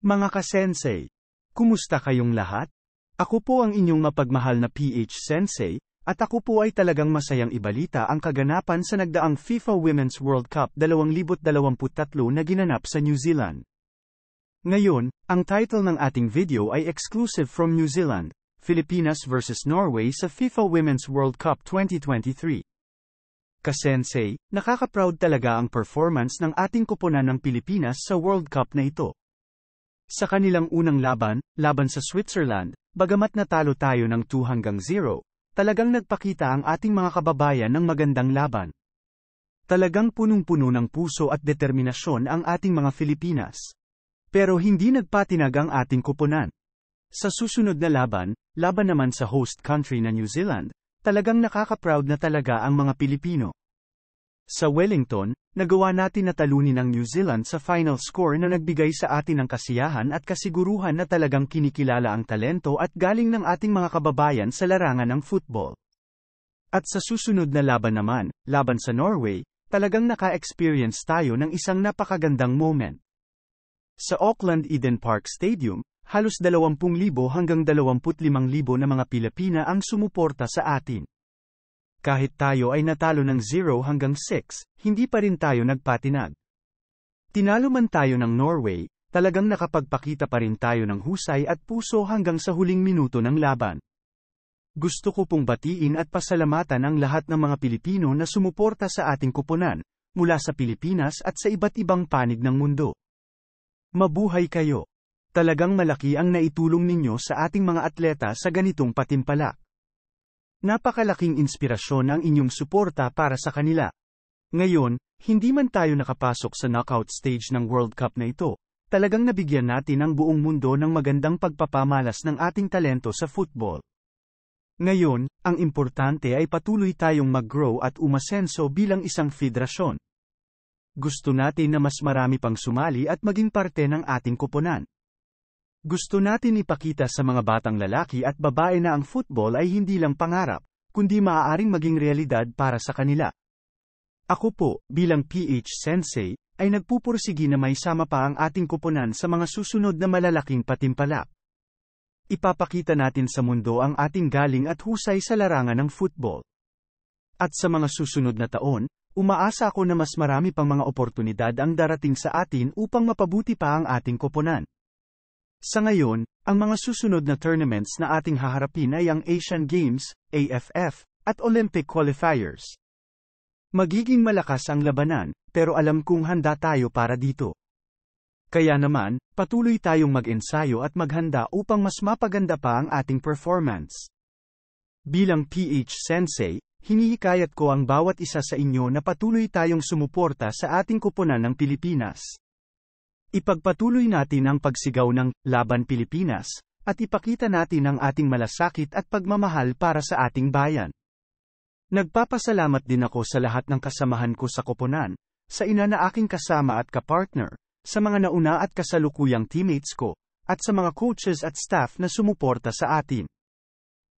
Mga ka-sensei, kumusta kayong lahat? Ako po ang inyong mapagmahal na PH Sensei, at ako po ay talagang masayang ibalita ang kaganapan sa nagdaang FIFA Women's World Cup 2023 na ginanap sa New Zealand. Ngayon, ang title ng ating video ay exclusive from New Zealand, Filipinas vs Norway sa FIFA Women's World Cup 2023. Kasensei, nakaka-proud talaga ang performance ng ating koponan ng Pilipinas sa World Cup na ito. Sa kanilang unang laban, laban sa Switzerland, bagamat natalo tayo ng 2 hanggang 0, talagang nagpakita ang ating mga kababayan ng magandang laban. Talagang punong-puno ng puso at determinasyon ang ating mga Filipinas. Pero hindi nagpatinag ang ating kuponan. Sa susunod na laban, laban naman sa host country na New Zealand, talagang nakaka-proud na talaga ang mga Pilipino. Sa Wellington, nagawa natin na talunin ang New Zealand sa final score na nagbigay sa atin ng kasiyahan at kasiguruhan na talagang kinikilala ang talento at galing ng ating mga kababayan sa larangan ng football. At sa susunod na laban naman, laban sa Norway, talagang naka-experience tayo ng isang napakagandang moment. Sa Auckland Eden Park Stadium, halos 20,000 hanggang 25,000 na mga Pilipina ang sumuporta sa atin kahit tayo ay natalo ng 0 hanggang 6, hindi pa rin tayo nagpatinag. Tinalo man tayo ng Norway, talagang nakapagpakita pa rin tayo ng husay at puso hanggang sa huling minuto ng laban. Gusto ko pong batiin at pasalamatan ang lahat ng mga Pilipino na sumuporta sa ating kuponan, mula sa Pilipinas at sa iba't ibang panig ng mundo. Mabuhay kayo! Talagang malaki ang naitulong ninyo sa ating mga atleta sa ganitong patimpalak. Napakalaking inspirasyon ang inyong suporta para sa kanila. Ngayon, hindi man tayo nakapasok sa knockout stage ng World Cup na ito, talagang nabigyan natin ang buong mundo ng magandang pagpapamalas ng ating talento sa football. Ngayon, ang importante ay patuloy tayong mag-grow at umasenso bilang isang federasyon. Gusto natin na mas marami pang sumali at maging parte ng ating koponan. Gusto natin ipakita sa mga batang lalaki at babae na ang football ay hindi lang pangarap, kundi maaaring maging realidad para sa kanila. Ako po, bilang PH Sensei, ay nagpupursigi na may sama pa ang ating kuponan sa mga susunod na malalaking patimpalak. Ipapakita natin sa mundo ang ating galing at husay sa larangan ng football. At sa mga susunod na taon, umaasa ako na mas marami pang mga oportunidad ang darating sa atin upang mapabuti pa ang ating koponan. Sa ngayon, ang mga susunod na tournaments na ating haharapin ay ang Asian Games, AFF, at Olympic qualifiers. Magiging malakas ang labanan, pero alam kong handa tayo para dito. Kaya naman, patuloy tayong mag-ensayo at maghanda upang mas mapaganda pa ang ating performance. Bilang PH Sensei, hinihikayat ko ang bawat isa sa inyo na patuloy tayong sumuporta sa ating kupunan ng Pilipinas. Ipagpatuloy natin ang pagsigaw ng Laban Pilipinas, at ipakita natin ang ating malasakit at pagmamahal para sa ating bayan. Nagpapasalamat din ako sa lahat ng kasamahan ko sa koponan, sa ina na aking kasama at kapartner, sa mga nauna at kasalukuyang teammates ko, at sa mga coaches at staff na sumuporta sa atin.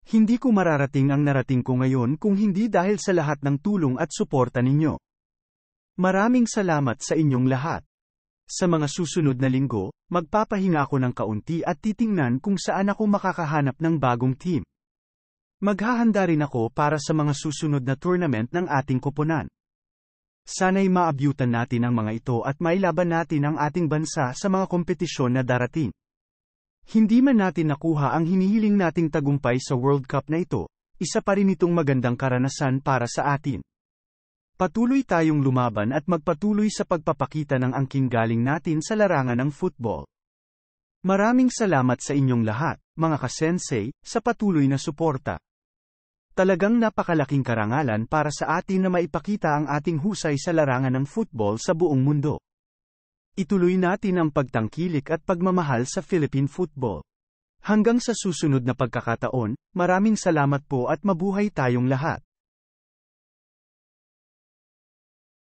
Hindi ko mararating ang narating ko ngayon kung hindi dahil sa lahat ng tulong at suporta ninyo. Maraming salamat sa inyong lahat. Sa mga susunod na linggo, magpapahinga ako ng kaunti at titingnan kung saan ako makakahanap ng bagong team. Maghahanda rin ako para sa mga susunod na tournament ng ating koponan. Sana'y maabyutan natin ang mga ito at mailaban natin ang ating bansa sa mga kompetisyon na darating. Hindi man natin nakuha ang hinihiling nating tagumpay sa World Cup na ito, isa pa rin itong magandang karanasan para sa atin. Patuloy tayong lumaban at magpatuloy sa pagpapakita ng angking galing natin sa larangan ng football. Maraming salamat sa inyong lahat, mga kasensei, sa patuloy na suporta. Talagang napakalaking karangalan para sa atin na maipakita ang ating husay sa larangan ng football sa buong mundo. Ituloy natin ang pagtangkilik at pagmamahal sa Philippine football. Hanggang sa susunod na pagkakataon, maraming salamat po at mabuhay tayong lahat.